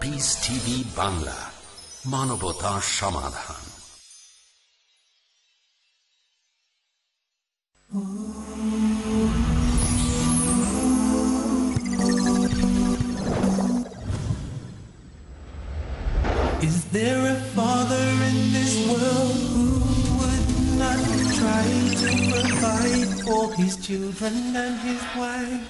Piece TV Bangla মানবতা সমাধান Is there a father in this world who would not try to provide for his children and his wife?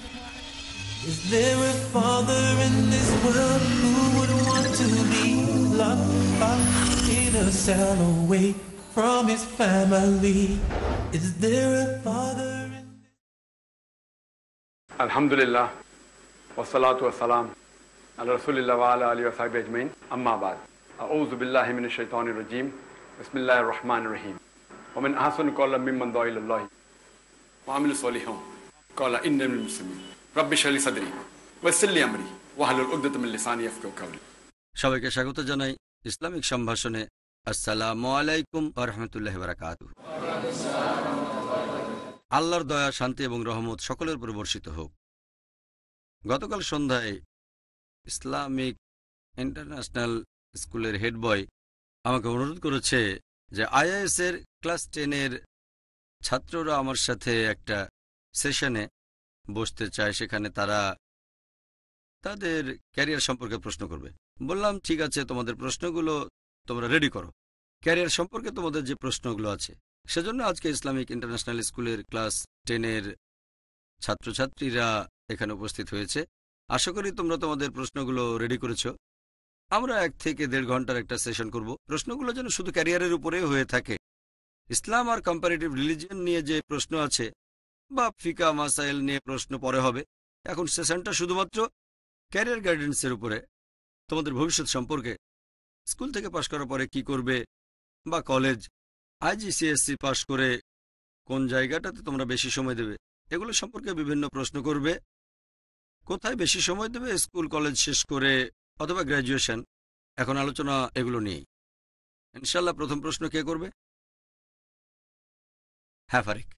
Is there a father in this world who would want to be locked up in a cell away from his family? Is there a father in this الحمد لله والصلاة والسلام على رسول الله وعلى آله وصحبه أجمعين أما بعد أعوذ بالله من الشيطان الرجيم بسم الله الرحمن الرحيم ومن أحسن قولا ممن دعا إلى الله وعمل صالحا قال إن من المسلمين সবাইকে স্বাগত জানাই Islamic সম্ভাষণে আসসালাম আলাইকুম আহমতুল্লাহ বারাকাত আল্লাহর দয়া শান্তি এবং রহমত সকলের উপর বর্ষিত হোক গতকাল সন্ধ্যায় ইসলামিক ইন্টারন্যাশনাল স্কুলের হেড বয় আমাকে অনুরোধ করেছে যে এর ক্লাস টেনের ছাত্ররা আমার সাথে একটা সেশনে বসতে চায় সেখানে তারা তাদের ক্যারিয়ার সম্পর্কে প্রশ্ন করবে বললাম ঠিক আছে তোমাদের প্রশ্নগুলো তোমরা রেডি করো ক্যারিয়ার সম্পর্কে তোমাদের যে প্রশ্নগুলো আছে সেজন্য আজকে ইসলামিক ইন্টারন্যাশনাল স্কুলের ক্লাস টেনের ছাত্রছাত্রীরা এখানে উপস্থিত হয়েছে আশা করি তোমরা তোমাদের প্রশ্নগুলো রেডি করেছ আমরা এক থেকে দেড় ঘন্টার একটা সেশন করব প্রশ্নগুলো যেন শুধু ক্যারিয়ারের উপরে হয়ে থাকে ইসলাম আর কম্পারেটিভ রিলিজিয়ন নিয়ে যে প্রশ্ন আছে বা ফিকা মাসাইল নিয়ে প্রশ্ন পরে হবে এখন সেশনটা শুধুমাত্র ক্যারিয়ার গাইডেন্সের উপরে তোমাদের ভবিষ্যৎ সম্পর্কে স্কুল থেকে পাশ করার পরে কি করবে বা কলেজ আইজিসিএসসি পাশ করে কোন জায়গাটাতে তোমরা বেশি সময় দেবে এগুলো সম্পর্কে বিভিন্ন প্রশ্ন করবে কোথায় বেশি সময় দেবে স্কুল কলেজ শেষ করে অথবা গ্র্যাজুয়েশন এখন আলোচনা এগুলো নিয়েই ইনশাল্লাহ প্রথম প্রশ্ন কে করবে হ্যাঁ ফারিক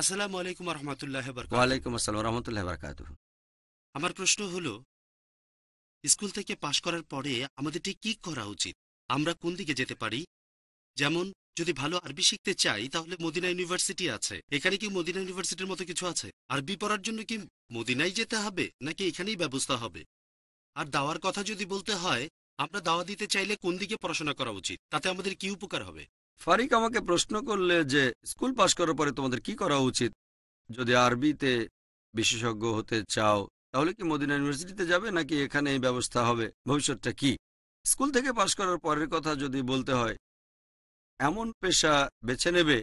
আসসালাম আলাইকুম রহমতুল্লাহ ওয়ালাইকুম আসসালাম রহমতুল্লাহ বারকাত আমার প্রশ্ন হলো স্কুল থেকে পাশ করার পরে আমাদের ঠিক কি করা উচিত আমরা কোন দিকে যেতে পারি যেমন যদি ভালো আরবি শিখতে চাই তাহলে মদিনা ইউনিভার্সিটি আছে এখানে কি মদিনা ইউনিভার্সিটির মতো কিছু আছে আরবি পড়ার জন্য কি মদিনায় যেতে হবে নাকি এখানেই ব্যবস্থা হবে আর দাওয়ার কথা যদি বলতে হয় আমরা দাওয়া দিতে চাইলে কোন দিকে পড়াশোনা করা উচিত তাতে আমাদের কি উপকার হবে ফারিক আমাকে প্রশ্ন করলে যে স্কুল পাশ করার পরে তোমাদের কি করা উচিত যদি আরবিতে বিশেষজ্ঞ হতে চাও তাহলে কি মদিনা ইউনিভার্সিটিতে যাবে নাকি এখানে এই ব্যবস্থা হবে ভবিষ্যৎটা কি স্কুল থেকে পাশ করার পরের কথা যদি বলতে হয় এমন পেশা বেছে নেবে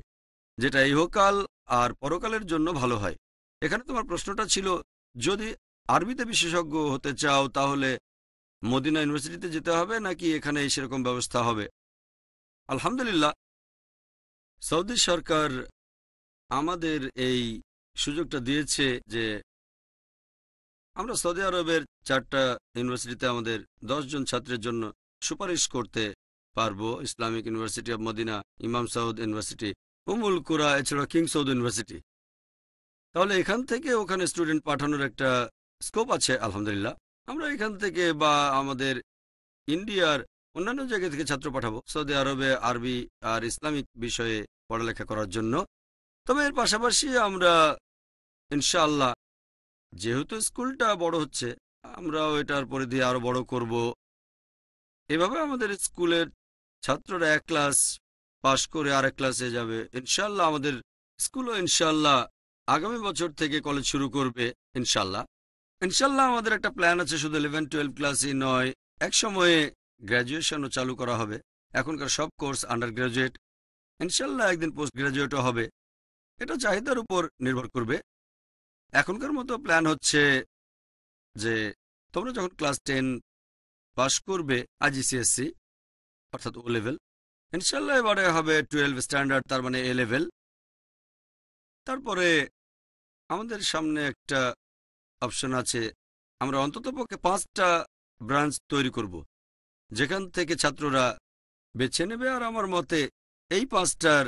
যেটা ইহকাল আর পরকালের জন্য ভালো হয় এখানে তোমার প্রশ্নটা ছিল যদি আরবিতে বিশেষজ্ঞ হতে চাও তাহলে মদিনা ইউনিভার্সিটিতে যেতে হবে নাকি এখানে সেরকম ব্যবস্থা হবে আলহামদুলিল্লাহ সৌদি সরকার আমাদের এই সুযোগটা দিয়েছে যে আমরা সৌদি আরবের চারটা ইউনিভার্সিটিতে আমাদের জন ছাত্রের জন্য সুপারিশ করতে পারবো ইসলামিক ইউনিভার্সিটি অব মদিনা ইমাম সাউদ ইউনিভার্সিটি উমুল কুরা এছাড়া কিং সৌদ ইউনিভার্সিটি তাহলে এখান থেকে ওখানে স্টুডেন্ট পাঠানোর একটা স্কোপ আছে আলহামদুলিল্লাহ আমরা এখান থেকে বা আমাদের ইন্ডিয়ার অন্যান্য জায়গা থেকে ছাত্র পাঠাবো সৌদি আরবে আরবি আর ইসলামিক বিষয়ে পড়ালেখা করার জন্য তবে এর পাশাপাশি আমরা ইনশাল্লাহ যেহেতু স্কুলটা বড় হচ্ছে আমরাও এটার দিয়ে আরও বড় করব এভাবে আমাদের স্কুলের ছাত্ররা এক ক্লাস পাস করে আরেক ক্লাসে যাবে ইনশাল্লাহ আমাদের স্কুলও ইনশাল্লাহ আগামী বছর থেকে কলেজ শুরু করবে ইনশাল্লাহ ইনশাল্লাহ আমাদের একটা প্ল্যান আছে শুধু ইলেভেন টুয়েলভ ক্লাসই নয় এক সময়ে গ্র্যাজুয়েশনও চালু করা হবে এখনকার সব কোর্স আন্ডার গ্র্যাজুয়েট ইনশাল্লাহ একদিন পোস্ট গ্রাজুয়েটও হবে এটা চাহিদার উপর নির্ভর করবে এখনকার মতো প্ল্যান হচ্ছে যে তোমরা যখন ক্লাস টেন পাশ করবে আইজিসিএসসি অর্থাৎ ও লেভেল ইনশাল্লাহ এবারে হবে টুয়েলভ স্ট্যান্ডার্ড তার মানে এ লেভেল তারপরে আমাদের সামনে একটা অপশন আছে আমরা অন্ততপক্ষে পাঁচটা ব্রাঞ্চ তৈরি করব যেখান থেকে ছাত্ররা বেছে নেবে আর আমার মতে এই পাঁচটার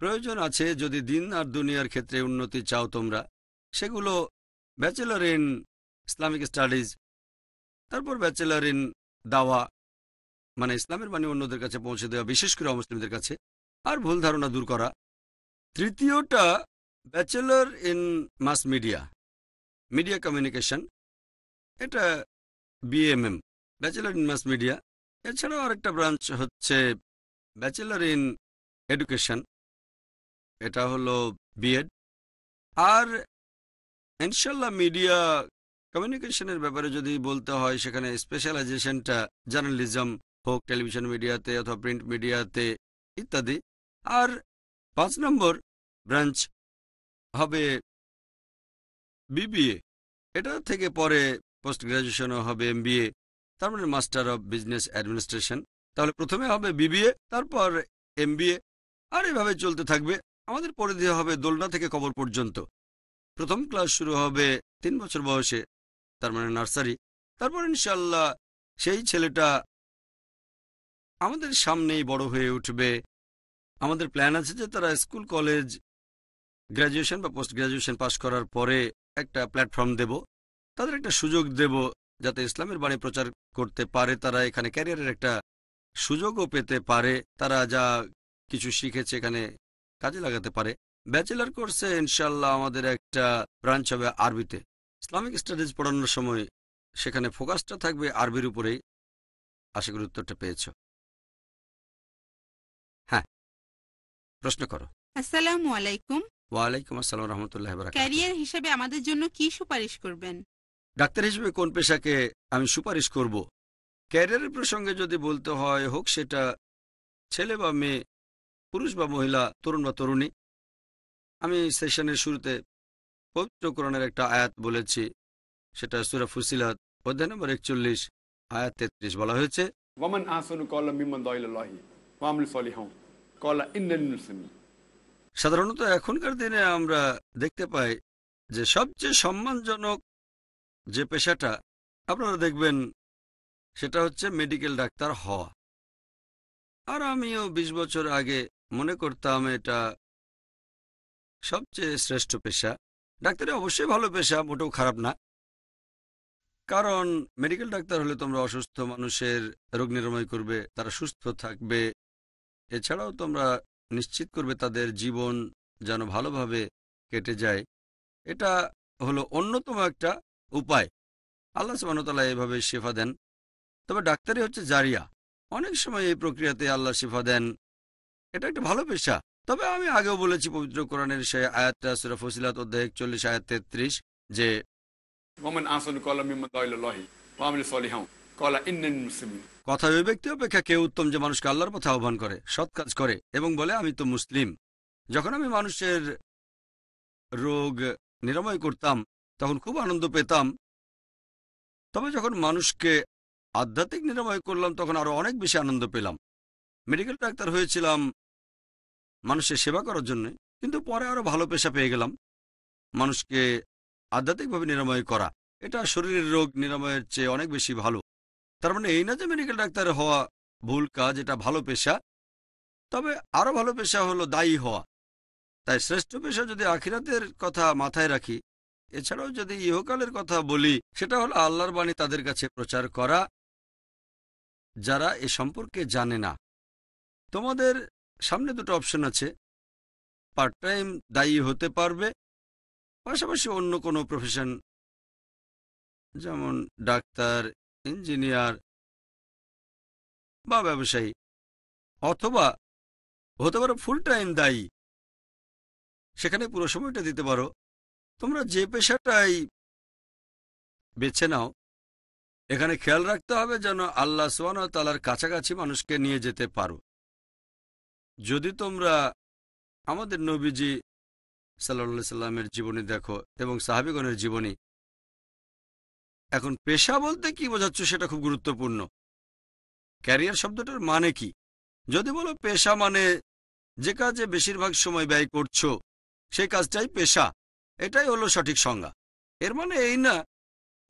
প্রয়োজন আছে যদি দিন আর দুনিয়ার ক্ষেত্রে উন্নতি চাও তোমরা সেগুলো ব্যাচেলর ইন ইসলামিক স্টাডিজ তারপর ব্যাচেলার ইন দাওয়া মানে ইসলামের বাণী অন্যদের কাছে পৌঁছে দেওয়া বিশেষ করে অমুসলিমদের কাছে আর ভুল ধারণা দূর করা তৃতীয়টা bachelor in mass media media communication এটা BMM bachelor in mass media এছাড়াও আরেকটা ব্রাঞ্চ হচ্ছে ব্যাচেলর ইন এডুকেশন এটা হলো বিএড আর ইনশাল্লাহ মিডিয়া কমিউনিকেশনের ব্যাপারে যদি বলতে হয় সেখানে স্পেশালাইজেশনটা জার্নালিজম হোক টেলিভিশন মিডিয়াতে অথবা প্রিন্ট মিডিয়াতে ইত্যাদি আর পাঁচ নম্বর ব্রাঞ্চ হবে বিবিএ এটা থেকে পরে পোস্ট গ্রাজুয়েশনও হবে এম তার মানে মাস্টার অফ বিজনেস অ্যাডমিনিস্ট্রেশন তাহলে প্রথমে হবে বিবিএ তারপর এম আর এভাবে চলতে থাকবে আমাদের পরে দেওয়া হবে দোলনা থেকে কবর পর্যন্ত প্রথম ক্লাস শুরু হবে তিন বছর বয়সে তার মানে নার্সারি তারপর ইনশাল্লাহ সেই ছেলেটা আমাদের সামনেই বড় হয়ে উঠবে আমাদের প্ল্যান আছে যে তারা স্কুল কলেজ গ্র্যাজুয়েশন বা পোস্ট গ্র্যাজুয়েশন পাশ করার পরে একটা প্ল্যাটফর্ম দেব তাদের একটা সুযোগ দেব যাতে ইসলামের বাণী প্রচার করতে পারে তারা এখানে ক্যারিয়ারের একটা সুযোগও পেতে পারে তারা যা কিছু শিখেছে এখানে কাজে লাগাতে পারে ব্যাচেলার কোর্সে ইনশাল্লাহ আমাদের একটা ব্রাঞ্চ হবে আরবিতে ইসলামিক স্টাডিজ পড়ানোর সময় সেখানে ফোকাসটা থাকবে আরবির উপরেই আশা করি উত্তরটা পেয়েছ হ্যাঁ প্রশ্ন করো আসসালামু আলাইকুম ওয়ালাইকুম আসসালাম রহমতুল্লাহ ক্যারিয়ার হিসেবে আমাদের জন্য কি সুপারিশ করবেন ডাক্তার হিসেবে কোন পেশাকে আমি সুপারিশ করব ক্যারিয়ারের প্রসঙ্গে যদি বলতে হয় হোক সেটা ছেলে বা মেয়ে পুরুষ বা মহিলা তরুণ বা তরুণী আমি সেশনের শুরুতে কোরআনের একটা আয়াত বলেছি সেটা সুরা ফুসিলাত অধ্যায় নম্বর একচল্লিশ আয়াত তেত্রিশ বলা হয়েছে সাধারণত এখনকার দিনে আমরা দেখতে পাই যে সবচেয়ে সম্মানজনক যে পেশাটা আপনারা দেখবেন সেটা হচ্ছে মেডিকেল ডাক্তার হওয়া আর আমিও ২০ বছর আগে মনে করতাম এটা সবচেয়ে শ্রেষ্ঠ পেশা ডাক্তারি অবশ্যই ভালো পেশা মোটেও খারাপ না কারণ মেডিকেল ডাক্তার হলে তোমরা অসুস্থ মানুষের রোগ নিরাময় করবে তারা সুস্থ থাকবে এছাড়াও তোমরা নিশ্চিত করবে তাদের জীবন যেন ভালোভাবে কেটে যায় এটা হলো অন্যতম একটা উপায় আল্লাহ সুবাহতালা এভাবে শেফা দেন তবে ডাক্তারি হচ্ছে জারিয়া অনেক সময় এই প্রক্রিয়াতে আল্লাহ শেফা দেন এটা একটা ভালো পেশা তবে আমি আগেও বলেছি পবিত্র কোরআনের সেই আয়াতটা সুরা ফসিলাত অধ্যায় একচল্লিশ আয়াত তেত্রিশ যে কথা ওই ব্যক্তি অপেক্ষা কেউ উত্তম যে মানুষকে আল্লাহর পথে আহ্বান করে সৎ কাজ করে এবং বলে আমি তো মুসলিম যখন আমি মানুষের রোগ নিরাময় করতাম তখন খুব আনন্দ পেতাম তবে যখন মানুষকে আধ্যাত্মিক নিরাময় করলাম তখন আরও অনেক বেশি আনন্দ পেলাম মেডিকেল ডাক্তার হয়েছিলাম মানুষের সেবা করার জন্য কিন্তু পরে আরও ভালো পেশা পেয়ে গেলাম মানুষকে আধ্যাত্মিকভাবে নিরাময় করা এটা শরীরের রোগ নিরাময়ের চেয়ে অনেক বেশি ভালো তার মানে এই না যে মেডিকেল ডাক্তার হওয়া ভুল কাজ এটা ভালো পেশা তবে আরও ভালো পেশা হলো দায়ী হওয়া তাই শ্রেষ্ঠ পেশা যদি আখিরাতের কথা মাথায় রাখি এছাড়াও যদি ইহকালের কথা বলি সেটা হলো আল্লাহর বাণী তাদের কাছে প্রচার করা যারা এ সম্পর্কে জানে না তোমাদের সামনে দুটো অপশন আছে পার্ট টাইম দায়ী হতে পারবে পাশাপাশি অন্য কোনো প্রফেশন যেমন ডাক্তার ইঞ্জিনিয়ার বা ব্যবসায়ী অথবা হতে পারো ফুল টাইম দায়ী সেখানে পুরো সময়টা দিতে পারো তোমরা যে পেশাটাই বেছে নাও এখানে খেয়াল রাখতে হবে যেন আল্লাহ সোয়ান তালার কাছাকাছি মানুষকে নিয়ে যেতে পারো যদি তোমরা আমাদের নবীজি সাল্লা সাল্লামের জীবনী দেখো এবং সাহাবিগণের জীবনী এখন পেশা বলতে কি বোঝাচ্ছ সেটা খুব গুরুত্বপূর্ণ ক্যারিয়ার শব্দটার মানে কি যদি বলো পেশা মানে যে কাজে বেশিরভাগ সময় ব্যয় করছো সেই কাজটাই পেশা এটাই হলো সঠিক সংজ্ঞা এর মানে এই না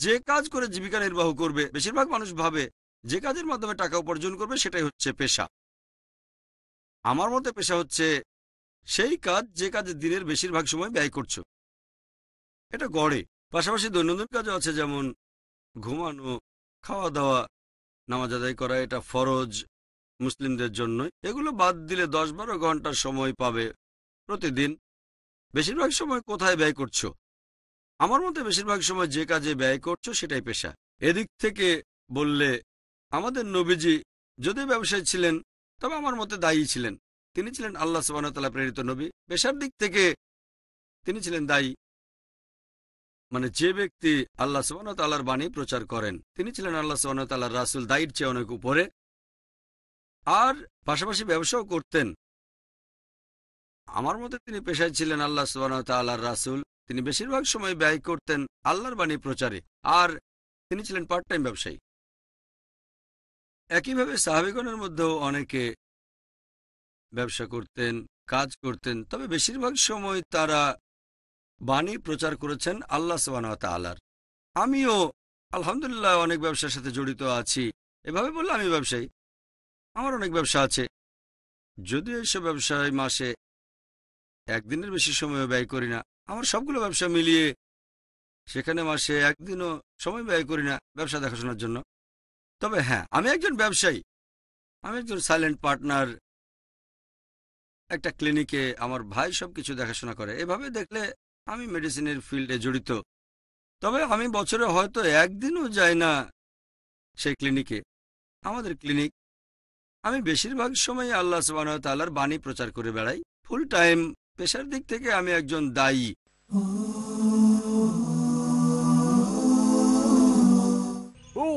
যে কাজ করে জীবিকা নির্বাহ করবে বেশিরভাগ মানুষ ভাবে যে কাজের মাধ্যমে টাকা উপার্জন করবে সেটাই হচ্ছে পেশা আমার মতে পেশা হচ্ছে সেই কাজ যে কাজে দিনের বেশিরভাগ সময় ব্যয় করছো এটা গড়ে পাশাপাশি দৈনন্দিন কাজও আছে যেমন ঘুমানো খাওয়া দাওয়া নামাজ আদায় করা এটা ফরজ মুসলিমদের জন্য এগুলো বাদ দিলে দশ বারো ঘন্টার সময় পাবে প্রতিদিন বেশিরভাগ সময় কোথায় ব্যয় করছো আমার মতে বেশিরভাগ সময় যে কাজে ব্যয় করছো সেটাই পেশা এদিক থেকে বললে আমাদের নবীজি যদি ব্যবসায়ী ছিলেন তবে আমার মতে দায়ী ছিলেন তিনি ছিলেন আল্লাহ সুবাহতাল্লাহ প্রেরিত নবী পেশার দিক থেকে তিনি ছিলেন দায়ী মানে যে ব্যক্তি আল্লাহ সুবাহতাল্লাহর বাণী প্রচার করেন তিনি ছিলেন আল্লাহ সুবাহতাল্লাহর রাসুল দায়ীর চেয়ে অনেক উপরে আর পাশাপাশি ব্যবসাও করতেন আমার মতে তিনি পেশায় ছিলেন আল্লাহ সুবাহতাল্লাহর রাসুল তিনি বেশিরভাগ সময় ব্যয় করতেন আল্লাহর বাণী প্রচারে আর তিনি ছিলেন পার্ট টাইম ব্যবসায়ী একইভাবে সাহাবিগণের মধ্যেও অনেকে ব্যবসা করতেন কাজ করতেন তবে বেশিরভাগ সময় তারা বাণী প্রচার করেছেন আল্লাহ সবানতা আলার আমিও আলহামদুলিল্লাহ অনেক ব্যবসার সাথে জড়িত আছি এভাবে বললে আমি ব্যবসায়ী আমার অনেক ব্যবসা আছে যদিও এইসব ব্যবসায় মাসে একদিনের বেশি সময় ব্যয় করি না আমার সবগুলো ব্যবসা মিলিয়ে সেখানে মাসে একদিনও সময় ব্যয় করি না ব্যবসা দেখাশোনার জন্য তবে হ্যাঁ আমি একজন ব্যবসায়ী আমি একজন সাইলেন্ট পার্টনার একটা ক্লিনিকে আমার ভাই সব কিছু দেখাশোনা করে এভাবে দেখলে আমি মেডিসিনের ফিল্ডে জড়িত তবে আমি বছরে হয়তো একদিনও যাই না সেই ক্লিনিকে আমাদের ক্লিনিক আমি বেশিরভাগ সময় আল্লাহ সুবাহতালার বাণী প্রচার করে বেড়াই ফুল টাইম পেশার দিক থেকে আমি একজন দায়ী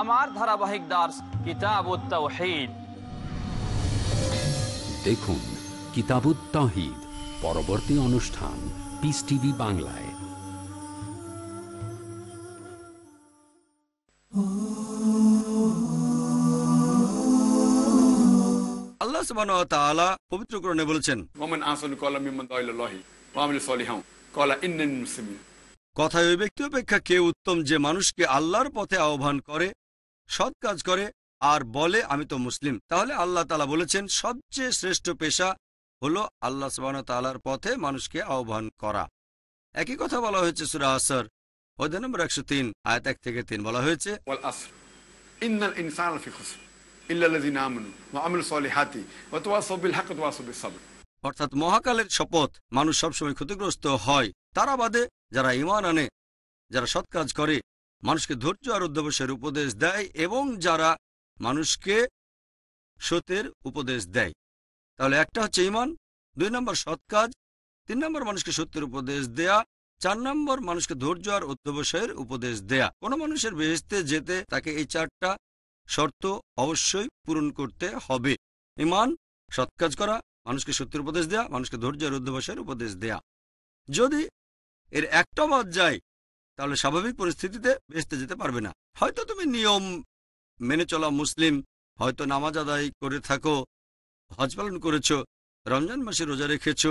আমার ধারাবাহিক দাস কিতাব দেখুন কিতাবুত্তাহিদ পরবর্তী অনুষ্ঠান পিস টিভি বাংলায় আল্লাহ পবিত্র করণে বলেছেন কথায় ওই ব্যক্তি অপেক্ষা কে উত্তম যে মানুষকে আল্লাহর পথে আহ্বান করে সৎ কাজ করে আর বলে আমি তো মুসলিম তাহলে আল্লাহ তালা বলেছেন সবচেয়ে শ্রেষ্ঠ পেশা হলো আল্লাহ সুবাহ তালার পথে মানুষকে আহ্বান করা একই কথা বলা হয়েছে সুরা আসর অধ্যায় নম্বর একশো তিন আয়াত এক থেকে তিন বলা হয়েছে ইন্সান অর্থাৎ মহাকালের শপথ মানুষ সবসময় ক্ষতিগ্রস্ত হয় তারা বাদে যারা ইমান আনে যারা সৎ কাজ করে মানুষকে ধৈর্য আর অধ্যবসায়ের উপদেশ দেয় এবং যারা মানুষকে সতের উপদেশ দেয় তাহলে একটা হচ্ছে ইমান দুই নম্বর সৎ কাজ তিন নম্বর মানুষকে সত্যের উপদেশ দেয়া চার নম্বর মানুষকে ধৈর্য আর অধ্যবসায়ের উপদেশ দেয়া কোনো মানুষের বেহেস্তে যেতে তাকে এই চারটা শর্ত অবশ্যই পূরণ করতে হবে ইমান সৎ কাজ করা মানুষকে সত্যের উপদেশ দেয়া মানুষকে ধৈর্যের অধ্যবসায়ের উপদেশ দেয়া যদি এর একটা বাদ যায় তাহলে স্বাভাবিক পরিস্থিতিতে বেঁচতে যেতে পারবে না হয়তো তুমি নিয়ম মেনে চলা মুসলিম হয়তো নামাজ আদায় করে থাকো হজ পালন করেছ রমজান মাসে রোজা রেখেছ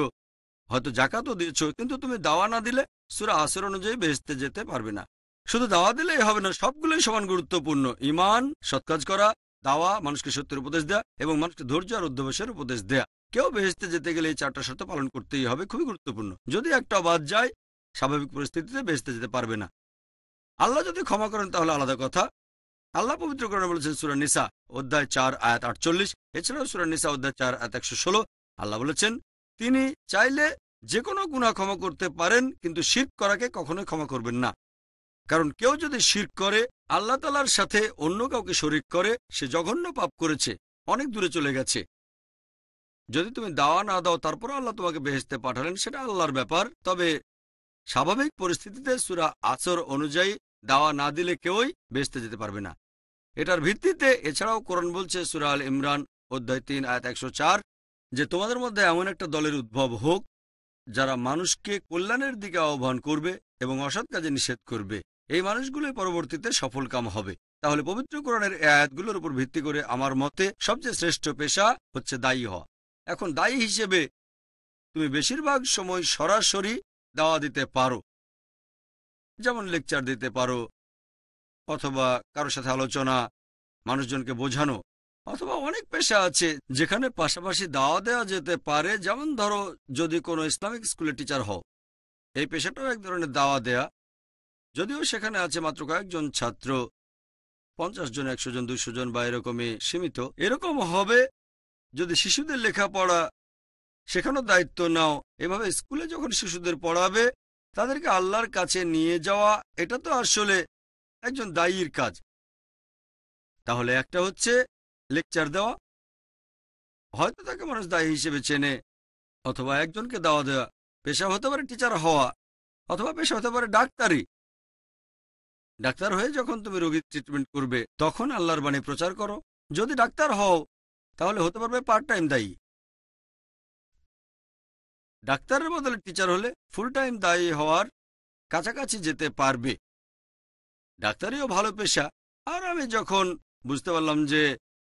হয়তো জাকাতও দিয়েছ কিন্তু তুমি দাওয়া না দিলে সুরা আসর অনুযায়ী বেঁচতে যেতে পারবে না শুধু দাওয়া দিলেই হবে না সবগুলোই সমান গুরুত্বপূর্ণ ইমান সৎকাজ করা দাওয়া মানুষকে সত্যের উপদেশ দেয়া এবং মানুষকে ধৈর্য আর অধ্যবসায়ের উপদেশ দেয়া কেউ বেহেস্তে যেতে গেলে এই চারটা শর্ত পালন করতেই হবে খুবই গুরুত্বপূর্ণ যদি একটা বাদ যায় স্বাভাবিক পরিস্থিতিতে বেহেস্তে যেতে পারবে না আল্লাহ যদি ক্ষমা করেন তাহলে আলাদা কথা আল্লাহ পবিত্র করণে বলেছেন সুরানিসা নিসা অধ্যায় চার আয়াত আটচল্লিশ এছাড়াও সুরা নিসা অধ্যায় চার আয়াত একশো ষোলো আল্লাহ বলেছেন তিনি চাইলে যে কোনো গুণা ক্ষমা করতে পারেন কিন্তু শির করাকে কখনোই ক্ষমা করবেন না কারণ কেউ যদি শির করে আল্লাহ তালার সাথে অন্য কাউকে শরিক করে সে জঘন্য পাপ করেছে অনেক দূরে চলে গেছে যদি তুমি দাওয়া না দাও তারপর আল্লাহ তোমাকে বেহেস্তে পাঠালেন সেটা আল্লাহর ব্যাপার তবে স্বাভাবিক পরিস্থিতিতে সুরা আচর অনুযায়ী দাওয়া না দিলে কেউই বেসতে যেতে পারবে না এটার ভিত্তিতে এছাড়াও কোরআন বলছে সুরা আল ইমরান অধ্যায় তিন আয়াত একশো যে তোমাদের মধ্যে এমন একটা দলের উদ্ভব হোক যারা মানুষকে কল্যাণের দিকে আহ্বান করবে এবং অসৎ কাজে নিষেধ করবে এই মানুষগুলোই পরবর্তীতে সফল কাম হবে তাহলে পবিত্র কোরআনের আয়াতগুলোর উপর ভিত্তি করে আমার মতে সবচেয়ে শ্রেষ্ঠ পেশা হচ্ছে দায়ী হওয়া এখন দায়ী হিসেবে তুমি বেশিরভাগ সময় সরাসরি দাওয়া দিতে পারো যেমন লেকচার দিতে পারো অথবা কারোর সাথে আলোচনা মানুষজনকে বোঝানো অথবা অনেক পেশা আছে যেখানে পাশাপাশি দাওয়া দেওয়া যেতে পারে যেমন ধরো যদি কোনো ইসলামিক স্কুলে টিচার হও এই পেশাটাও এক ধরনের দাওয়া দেয়া যদিও সেখানে আছে মাত্র কয়েকজন ছাত্র পঞ্চাশ জন একশো জন দুশো জন বা এরকমই সীমিত এরকম হবে যদি শিশুদের লেখাপড়া শেখানোর দায়িত্ব নাও এভাবে স্কুলে যখন শিশুদের পড়াবে তাদেরকে আল্লাহর কাছে নিয়ে যাওয়া এটা তো আসলে একজন দায়ীর কাজ তাহলে একটা হচ্ছে লেকচার দেওয়া হয়তো তাকে মানুষ দায়ী হিসেবে চেনে অথবা একজনকে দেওয়া দেওয়া পেশা হতে পারে টিচার হওয়া অথবা পেশা হতে পারে ডাক্তারি ডাক্তার হয়ে যখন তুমি রোগীর ট্রিটমেন্ট করবে তখন আল্লাহর বাণী প্রচার করো যদি ডাক্তার হও তাহলে হতে পারবে পার্ট টাইম দায়ী ডাক্তারের বদলে টিচার হলে ফুল টাইম দায়ী হওয়ার কাছাকাছি যেতে পারবে ডাক্তারিও ভালো পেশা আর আমি যখন বুঝতে পারলাম যে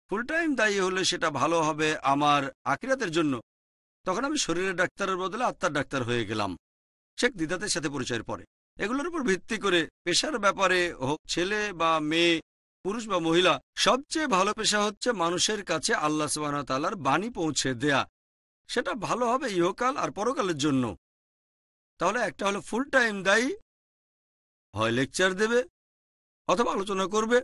ফুল টাইম দায়ী হলে সেটা ভালো হবে আমার আকিরাতের জন্য তখন আমি শরীরের ডাক্তারের বদলে আত্মার ডাক্তার হয়ে গেলাম শেখ দিদাদের সাথে পরিচয়ের পরে এগুলোর উপর ভিত্তি করে পেশার ব্যাপারে হোক ছেলে বা মেয়ে পুরুষ বা মহিলা সবচেয়ে ভালো পেশা হচ্ছে মানুষের কাছে আল্লাহ সুবাহতালার বাণী পৌঁছে দেয়া সেটা ভালো হবে ইহকাল আর পরকালের জন্য তাহলে একটা হলো ফুল টাইম দায়ী হয় লেকচার দেবে অথবা আলোচনা করবে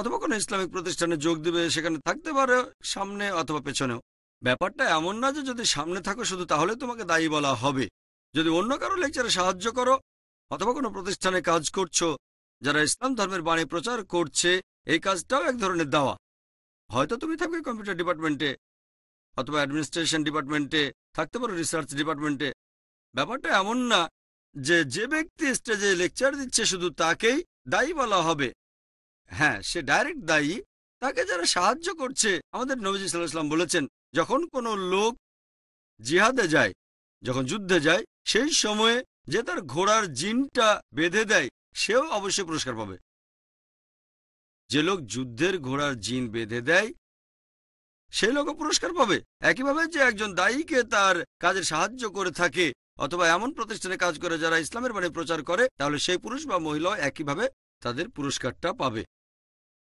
অথবা কোনো ইসলামিক প্রতিষ্ঠানে যোগ দেবে সেখানে থাকতে পারে সামনে অথবা পেছনেও ব্যাপারটা এমন না যে যদি সামনে থাকো শুধু তাহলে তোমাকে দায়ী বলা হবে যদি অন্য কারো লেকচারে সাহায্য করো অথবা কোনো প্রতিষ্ঠানে কাজ করছো যারা ইসলাম ধর্মের বাণী প্রচার করছে এই কাজটাও এক ধরনের দাওয়া হয়তো তুমি থাকবে কম্পিউটার ডিপার্টমেন্টে অথবা অ্যাডমিনিস্ট্রেশন ডিপার্টমেন্টে থাকতে পারো রিসার্চ ডিপার্টমেন্টে ব্যাপারটা এমন না যে যে ব্যক্তি স্টেজে লেকচার দিচ্ছে শুধু তাকেই দায়ী বলা হবে হ্যাঁ সে ডাইরেক্ট দায়ী তাকে যারা সাহায্য করছে আমাদের নবীজ সাল্লাহাম বলেছেন যখন কোনো লোক জিহাদে যায় যখন যুদ্ধে যায় সেই সময়ে যে তার ঘোড়ার জিনটা বেঁধে দেয় সেও অবশ্যই পুরস্কার পাবে যে লোক যুদ্ধের ঘোড়ার জিন বেঁধে দেয় সে লোকও পুরস্কার পাবে একইভাবে যে একজন দায়ীকে তার কাজের সাহায্য করে থাকে অথবা এমন প্রতিষ্ঠানে কাজ করে যারা ইসলামের বাণী প্রচার করে তাহলে সেই পুরুষ বা মহিলা একইভাবে তাদের পুরস্কারটা পাবে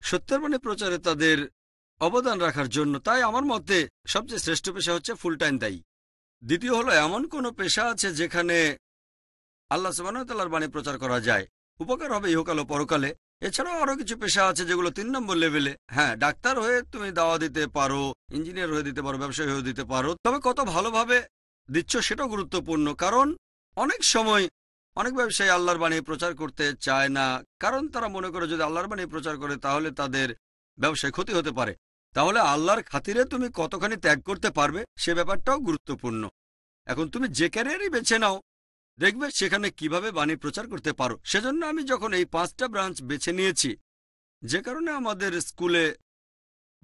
সত্যের বাণী প্রচারে তাদের অবদান রাখার জন্য তাই আমার মতে সবচেয়ে শ্রেষ্ঠ পেশা হচ্ছে ফুল টাইম দায়ী দ্বিতীয় হলো এমন কোন পেশা আছে যেখানে আল্লাহ সুবাহতাল্লার বাণী প্রচার করা যায় উপকার হবে ইহকাল ও পরকালে এছাড়াও আরো কিছু পেশা আছে যেগুলো তিন নম্বর লেভেলে হ্যাঁ ডাক্তার হয়ে তুমি দাওয়া দিতে পারো ইঞ্জিনিয়ার হয়ে দিতে পারো ব্যবসায়ী হয়ে দিতে পারো তবে কত ভালোভাবে দিচ্ছ সেটাও গুরুত্বপূর্ণ কারণ অনেক সময় অনেক ব্যবসায়ী আল্লাহর বাণী প্রচার করতে চায় না কারণ তারা মনে করে যদি আল্লাহর বাণী প্রচার করে তাহলে তাদের ব্যবসায় ক্ষতি হতে পারে তাহলে আল্লাহর খাতিরে তুমি কতখানি ত্যাগ করতে পারবে সে ব্যাপারটাও গুরুত্বপূর্ণ এখন তুমি যে ক্যারিয়ারই বেছে নাও দেখবে সেখানে কিভাবে বাণী প্রচার করতে পারো সেজন্য আমি যখন এই পাঁচটা ব্রাঞ্চ বেছে নিয়েছি যে কারণে আমাদের স্কুলে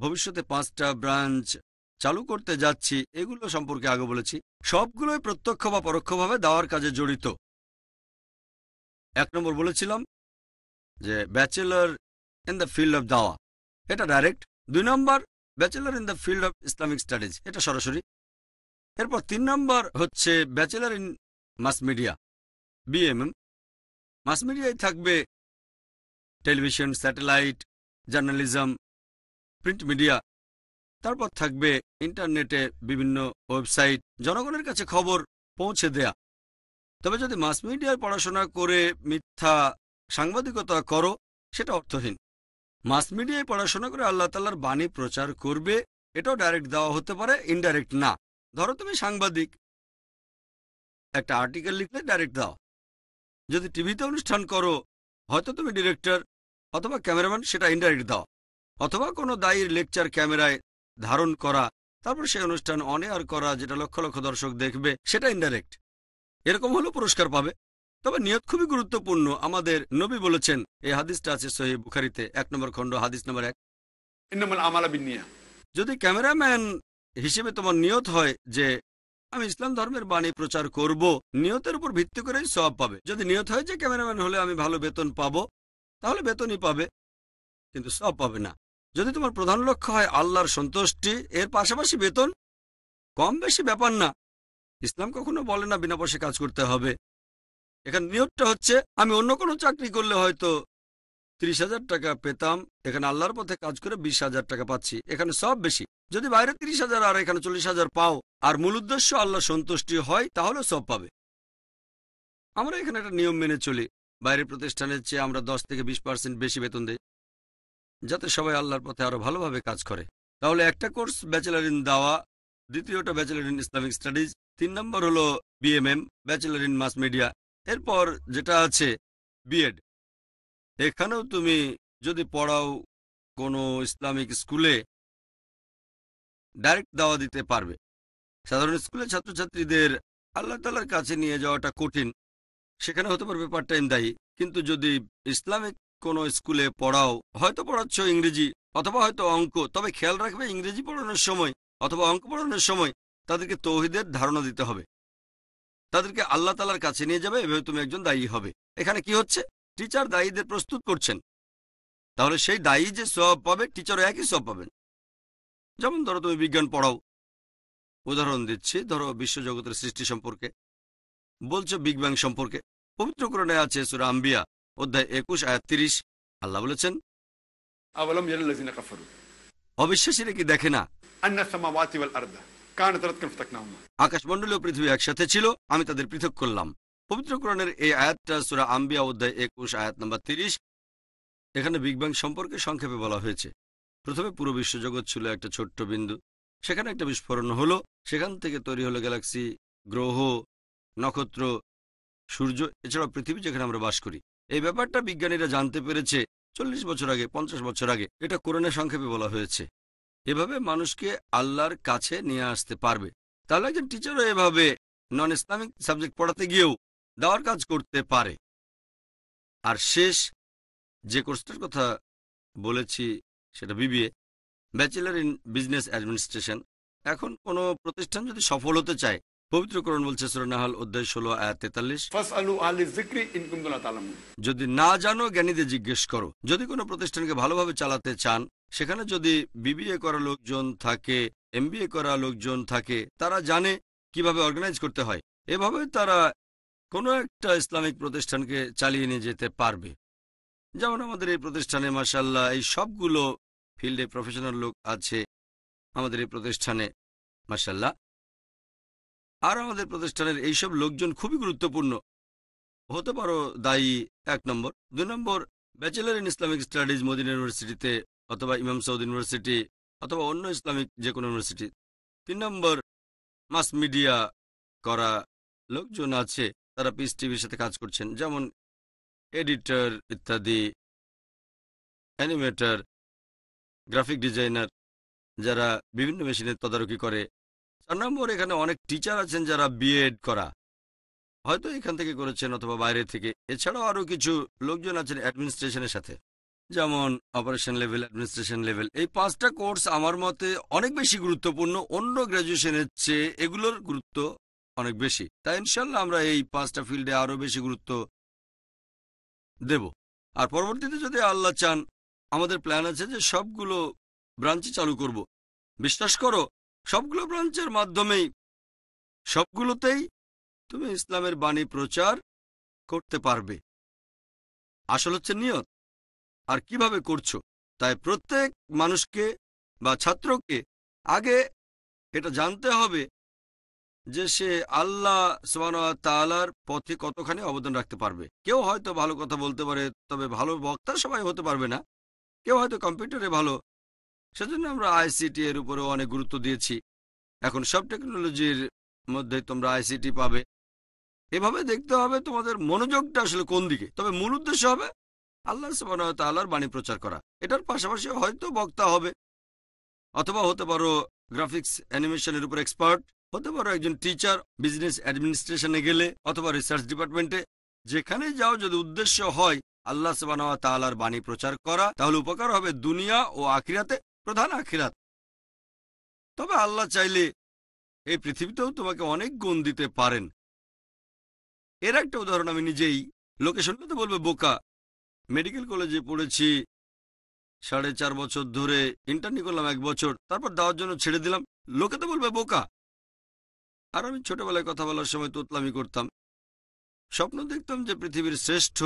ভবিষ্যতে পাঁচটা ব্রাঞ্চ চালু করতে যাচ্ছি এগুলো সম্পর্কে আগে বলেছি সবগুলোই প্রত্যক্ষ বা পরোক্ষভাবে দেওয়ার কাজে জড়িত এক নম্বর বলেছিলাম যে bachelor in the field of দাওয়া এটা ডাইরেক্ট দুই নম্বর bachelor in the field of Islamic studies এটা সরাসরি এরপর তিন নম্বর হচ্ছে bachelor in mass media BMM mass মিডিয়ায় থাকবে television satellite journalism print media তারপর থাকবে ইন্টারনেটে বিভিন্ন ওয়েবসাইট জনগণের কাছে খবর পৌঁছে দেয়া তবে যদি মাস মিডিয়ায় পড়াশোনা করে মিথ্যা সাংবাদিকতা করো সেটা অর্থহীন মাস মিডিয়ায় পড়াশোনা করে আল্লাহ তাল্লার বাণী প্রচার করবে এটাও ডাইরেক্ট দেওয়া হতে পারে ইনডাইরেক্ট না ধরো তুমি সাংবাদিক একটা আর্টিকেল লিখলে ডাইরেক্ট দাও যদি টিভিতে অনুষ্ঠান করো হয়তো তুমি ডিরেক্টর অথবা ক্যামেরাম্যান সেটা ইনডাইরেক্ট দাও অথবা কোনো দায়ীর লেকচার ক্যামেরায় ধারণ করা তারপর সেই অনুষ্ঠান আর করা যেটা লক্ষ লক্ষ দর্শক দেখবে সেটা ইনডাইরেক্ট এরকম হলো পুরস্কার পাবে তবে নিয়ত খুবই গুরুত্বপূর্ণ আমাদের নবী বলেছেন এই হাদিসটা আছে সহি বুখারিতে এক নম্বর খণ্ড হাদিস নম্বর এক যদি ক্যামেরাম্যান হিসেবে তোমার নিয়ত হয় যে আমি ইসলাম ধর্মের বাণী প্রচার করব নিয়তের উপর ভিত্তি করেই সব পাবে যদি নিয়ত হয় যে ক্যামেরাম্যান হলে আমি ভালো বেতন পাবো তাহলে বেতনই পাবে কিন্তু সব পাবে না যদি তোমার প্রধান লক্ষ্য হয় আল্লাহর সন্তুষ্টি এর পাশাপাশি বেতন কম বেশি ব্যাপার না ইসলাম কখনো বলে না বিনা পয়সায় কাজ করতে হবে এখানে নিয়তটা হচ্ছে আমি অন্য কোনো চাকরি করলে হয়তো ত্রিশ হাজার টাকা পেতাম এখানে আল্লাহর পথে কাজ করে বিশ হাজার টাকা পাচ্ছি এখানে সব বেশি যদি বাইরে ত্রিশ হাজার আর এখানে চল্লিশ হাজার পাও আর মূল উদ্দেশ্য আল্লাহ সন্তুষ্টি হয় তাহলে সব পাবে আমরা এখানে একটা নিয়ম মেনে চলি বাইরের প্রতিষ্ঠানের চেয়ে আমরা দশ থেকে বিশ পার্সেন্ট বেশি বেতন দিই যাতে সবাই আল্লাহর পথে আরও ভালোভাবে কাজ করে তাহলে একটা কোর্স ব্যাচেলার ইন দাওয়া দ্বিতীয়টা ব্যাচেলার ইন ইসলামিক স্টাডিজ তিন নম্বর হলো BMM bachelor in mass media এরপর যেটা আছে বিএড এখানেও তুমি যদি পড়াও কোনো ইসলামিক স্কুলে ডাইরেক্ট দাওয়া দিতে পারবে সাধারণ স্কুলে ছাত্রছাত্রীদের আল্লাহ তালার কাছে নিয়ে যাওয়াটা কঠিন সেখানে হতে পারবে পার্ট টাইম দায়ী কিন্তু যদি ইসলামিক কোনো স্কুলে পড়াও হয়তো পড়াচ্ছ ইংরেজি অথবা হয়তো অঙ্ক তবে খেয়াল রাখবে ইংরেজি পড়ানোর সময় অথবা অঙ্ক পড়ানোর সময় তাদেরকে তৌহিদের ধারণা দিতে হবে তাদেরকে আল্লাহ তালার কাছে নিয়ে যাবে এভাবে তুমি একজন দায়ী হবে এখানে কি হচ্ছে টিচার দায়ীদের প্রস্তুত করছেন তাহলে সেই দায়ী যে সব পাবে টিচারও একই সব পাবেন যেমন ধরো তুমি বিজ্ঞান পড়াও উদাহরণ দিচ্ছি ধরো বিশ্বজগতের সৃষ্টি সম্পর্কে বলছো বিগ ব্যাং সম্পর্কে পবিত্রকরণে আছে সুরা আম্বিয়া অধ্যায় একুশ আয়াত তিরিশ আল্লাহ বলেছেন অবিশ্বাসীরা কি দেখে না আকাশমন্ডলীয় পৃথিবী একসাথে ছিল আমি তাদের পৃথক করলাম পবিত্রকরণের এই আয়াতটা সুরা আম্বিয়া অধ্যায় একুশ আয়াত নম্বর তিরিশ এখানে বিগ ব্যাং সম্পর্কে সংক্ষেপে বলা হয়েছে প্রথমে পুরো বিশ্বজগৎ ছিল একটা ছোট্ট বিন্দু সেখানে একটা বিস্ফোরণ হলো সেখান থেকে তৈরি হলো গ্যালাক্সি গ্রহ নক্ষত্র সূর্য এছাড়া পৃথিবী যেখানে আমরা বাস করি এই ব্যাপারটা বিজ্ঞানীরা জানতে পেরেছে চল্লিশ বছর আগে পঞ্চাশ বছর আগে এটা কোরআনে সংক্ষেপে বলা হয়েছে এভাবে মানুষকে আল্লাহর কাছে নিয়ে আসতে পারবে তাহলে একজন টিচারও এভাবে নন ইসলামিক সাবজেক্ট পড়াতে গিয়েও দেওয়ার কাজ করতে পারে আর শেষ যে কোর্সটার কথা বলেছি সেটা BBA bachelor in business administration এখন কোনো প্রতিষ্ঠান যদি সফল হতে চায় পবিত্রকরণ বলছে সুরনাহাল অধ্যায় ষোলো তেতাল্লিশ যদি না জানো জ্ঞানীদের জিজ্ঞেস করো যদি কোনো প্রতিষ্ঠানকে ভালোভাবে চালাতে চান সেখানে যদি বিবিএ করা লোকজন থাকে এমবিএ করা লোকজন থাকে তারা জানে কিভাবে অর্গানাইজ করতে হয় এভাবে তারা কোনো একটা ইসলামিক প্রতিষ্ঠানকে চালিয়ে নিয়ে যেতে পারবে যেমন আমাদের এই প্রতিষ্ঠানে মাসাল্লাহ এই সবগুলো ফিল্ডে প্রফেশনাল লোক আছে আমাদের এই প্রতিষ্ঠানে মাসাল্লাহ আর আমাদের প্রতিষ্ঠানের এইসব লোকজন খুবই গুরুত্বপূর্ণ হতে পারো দায়ী এক নম্বর দুই নম্বর bachelor in Islamic studies Medina ইউনিভার্সিটিতে অথবা ইমাম সৌদ ইউনিভার্সিটি অথবা অন্য ইসলামিক যে কোনো ইউনিভার্সিটি তিন নম্বর মাস মিডিয়া করা লোকজন আছে তারা পিস টিভির সাথে কাজ করছেন যেমন এডিটর ইত্যাদি অ্যানিমেটর গ্রাফিক ডিজাইনার যারা বিভিন্ন মেশিনের তদারকি করে চার নম্বর এখানে অনেক টিচার আছেন যারা বিএড করা হয়তো এখান থেকে করেছেন অথবা বাইরে থেকে এছাড়াও আরও কিছু লোকজন আছেন অ্যাডমিনিস্ট্রেশনের সাথে যেমন অপারেশন লেভেল অ্যাডমিনিস্ট্রেশন লেভেল এই পাঁচটা কোর্স আমার মতে অনেক বেশি গুরুত্বপূর্ণ অন্য গ্র্যাজুয়েশনের চেয়ে এগুলোর গুরুত্ব অনেক বেশি তাই ইনশাল্লাহ আমরা এই পাঁচটা ফিল্ডে আরও বেশি গুরুত্ব দেব আর পরবর্তীতে যদি আল্লাহ চান আমাদের প্ল্যান আছে যে সবগুলো ব্রাঞ্চে চালু করব। বিশ্বাস করো সবগুলো ব্রাঞ্চের মাধ্যমেই সবগুলোতেই তুমি ইসলামের বাণী প্রচার করতে পারবে আসল হচ্ছে নিয়ত আর কিভাবে করছো তাই প্রত্যেক মানুষকে বা ছাত্রকে আগে এটা জানতে হবে যে সে আল্লাহ তালার পথে কতখানি অবদান রাখতে পারবে কেউ হয়তো ভালো কথা বলতে পারে তবে ভালো বক্তা সবাই হতে পারবে না কেউ হয়তো কম্পিউটারে ভালো সেজন্য আমরা আইসিটি এর উপরেও অনেক গুরুত্ব দিয়েছি এখন সব টেকনোলজির মধ্যে তোমরা আইসিটি পাবে এভাবে দেখতে হবে তোমাদের মনোযোগটা আসলে কোন দিকে তবে মূল উদ্দেশ্য হবে আল্লাহ সুবাহর বাণী প্রচার করা এটার পাশাপাশি হয়তো বক্তা হবে অথবা হতে পারো গ্রাফিক্স অ্যানিমেশনের উপর এক্সপার্ট হতে পারো একজন টিচার বিজনেস অ্যাডমিনিস্ট্রেশনে গেলে অথবা রিসার্চ ডিপার্টমেন্টে যেখানে যাও যদি উদ্দেশ্য হয় আল্লাহ সবানা তালার বাণী প্রচার করা তাহলে উপকার হবে দুনিয়া ও আখিরাতে প্রধান আখিরাত তবে আল্লাহ চাইলে এই পৃথিবীতেও তোমাকে অনেক গুণ দিতে পারেন এর একটা উদাহরণ আমি নিজেই লোকেশনটা তো বলবে বোকা মেডিকেল কলেজে পড়েছি সাড়ে চার বছর ধরে ইন্টারনি করলাম এক বছর তারপর দেওয়ার জন্য ছেড়ে দিলাম লোকে তো বলবে বোকা আর আমি ছোটবেলায় কথা বলার সময় তোতলামি করতাম স্বপ্ন দেখতাম যে পৃথিবীর শ্রেষ্ঠ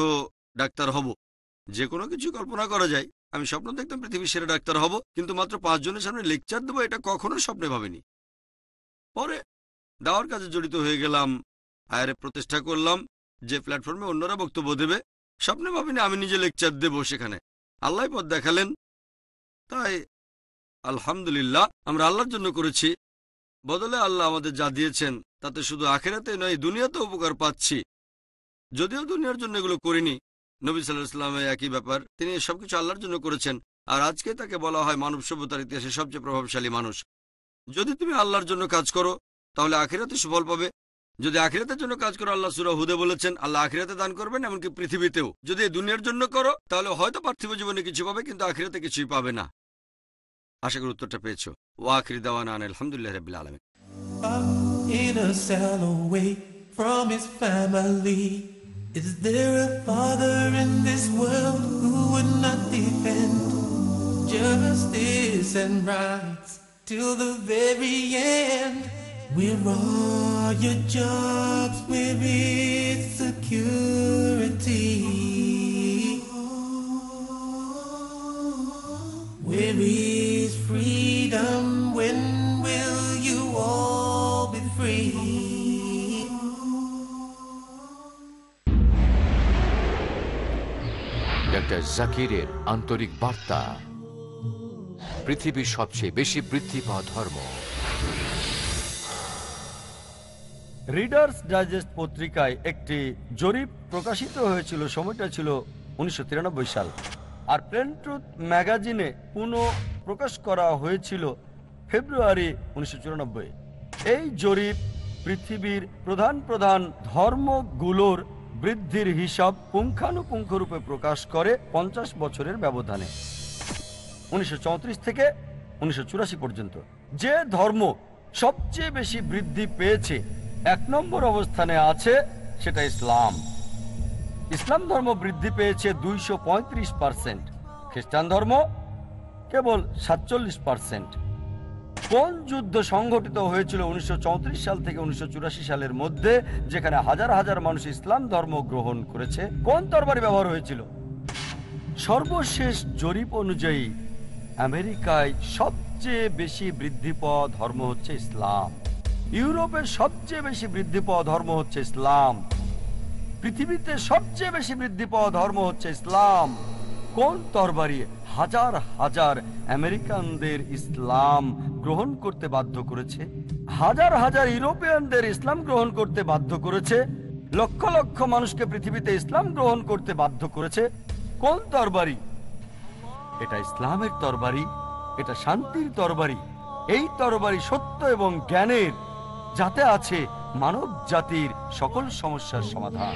ডাক্তার হব যে কোনো কিছু কল্পনা করা যায় আমি স্বপ্ন দেখতাম পৃথিবীর সেরা ডাক্তার হব কিন্তু মাত্র পাঁচজনের সামনে লেকচার দেবো এটা কখনো স্বপ্নে ভাবিনি পরে দাওয়ার কাজে জড়িত হয়ে গেলাম আয়ারে প্রতিষ্ঠা করলাম যে প্ল্যাটফর্মে অন্যরা বক্তব্য দেবে স্বপ্নে ভাবিনি আমি নিজে লেকচার দেব সেখানে আল্লাহ পথ দেখালেন তাই আলহামদুলিল্লাহ আমরা আল্লাহর জন্য করেছি বদলে আল্লাহ আমাদের যা দিয়েছেন তাতে শুধু আখেরাতে নয় দুনিয়াতে উপকার পাচ্ছি যদিও দুনিয়ার জন্য এগুলো করিনি নবী সাল্লাহামের একই ব্যাপার তিনি সবকিছু আল্লাহর জন্য করেছেন আর আজকে তাকে বলা হয় মানব সভ্যতার ইতিহাসে সবচেয়ে প্রভাবশালী মানুষ যদি তুমি আল্লাহর জন্য কাজ করো তাহলে আখিরাতে সুফল পাবে যদি আখিরাতের জন্য কাজ করো আল্লাহ সুরা হুদে বলেছেন আল্লাহ আখিরাতে দান করবেন এমনকি পৃথিবীতেও যদি দুনিয়ার জন্য করো তাহলে হয়তো পার্থিব জীবনে কিছু পাবে কিন্তু আখিরাতে কিছুই পাবে না আশা করি উত্তরটা পেয়েছ আলহামদুলিল্লাহ রবিল আলমিন In a cell away from his family Is there a father in this world who would not defend justice and rights till the very end? Where are your jobs? Where is security? Where is freedom? When will you all be free? Doctor জাকিরের আন্তরিক বার্তা পৃথিবীর সবচেয়ে বেশি বৃদ্ধি পাওয়া ধর্ম readers digest পত্রিকায় একটি জরিপ প্রকাশিত হয়েছিল সময়টা ছিল উনিশশো সাল আর ট্রুথ ম্যাগাজিনে পুনঃ প্রকাশ করা হয়েছিল ফেব্রুয়ারি উনিশশো এই জরিপ পৃথিবীর প্রধান প্রধান ধর্মগুলোর বৃদ্ধির হিসাব পুঙ্খানুপুঙ্খরূপে প্রকাশ করে পঞ্চাশ বছরের ব্যবধানে উনিশশো থেকে উনিশশো পর্যন্ত যে ধর্ম সবচেয়ে বেশি বৃদ্ধি পেয়েছে এক নম্বর অবস্থানে আছে সেটা ইসলাম ইসলাম ধর্ম বৃদ্ধি পেয়েছে দুইশো পঁয়ত্রিশ খ্রিস্টান ধর্ম কেবল সাতচল্লিশ কোন যুদ্ধ সংঘটিত হয়েছিল উনিশশো সাল থেকে উনিশশো সালের মধ্যে যেখানে হাজার হাজার মানুষ ইসলাম ধর্ম গ্রহণ করেছে কোন তরবারি ব্যবহার হয়েছিল সর্বশেষ জরিপ অনুযায়ী আমেরিকায় সবচেয়ে বেশি বৃদ্ধি পাওয়া ধর্ম হচ্ছে ইসলাম ইউরোপের সবচেয়ে বেশি বৃদ্ধি পাওয়া ধর্ম হচ্ছে ইসলাম পৃথিবীতে সবচেয়ে বেশি বৃদ্ধি পাওয়া ধর্ম হচ্ছে ইসলাম কোন তরবারি হাজার হাজার আমেরিকানদের ইসলাম গ্রহণ করতে বাধ্য করেছে হাজার হাজার ইউরোপিয়ানদের ইসলাম গ্রহণ করতে বাধ্য করেছে লক্ষ লক্ষ মানুষকে পৃথিবীতে ইসলাম গ্রহণ করতে বাধ্য করেছে কোন তরবারি এটা ইসলামের তরবারি এটা শান্তির তরবারি এই তরবারি সত্য এবং জ্ঞানের যাতে আছে মানব জাতির সকল সমস্যার সমাধান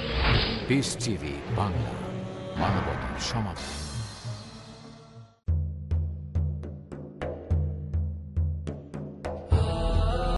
বাংলা মানবতার সমাধান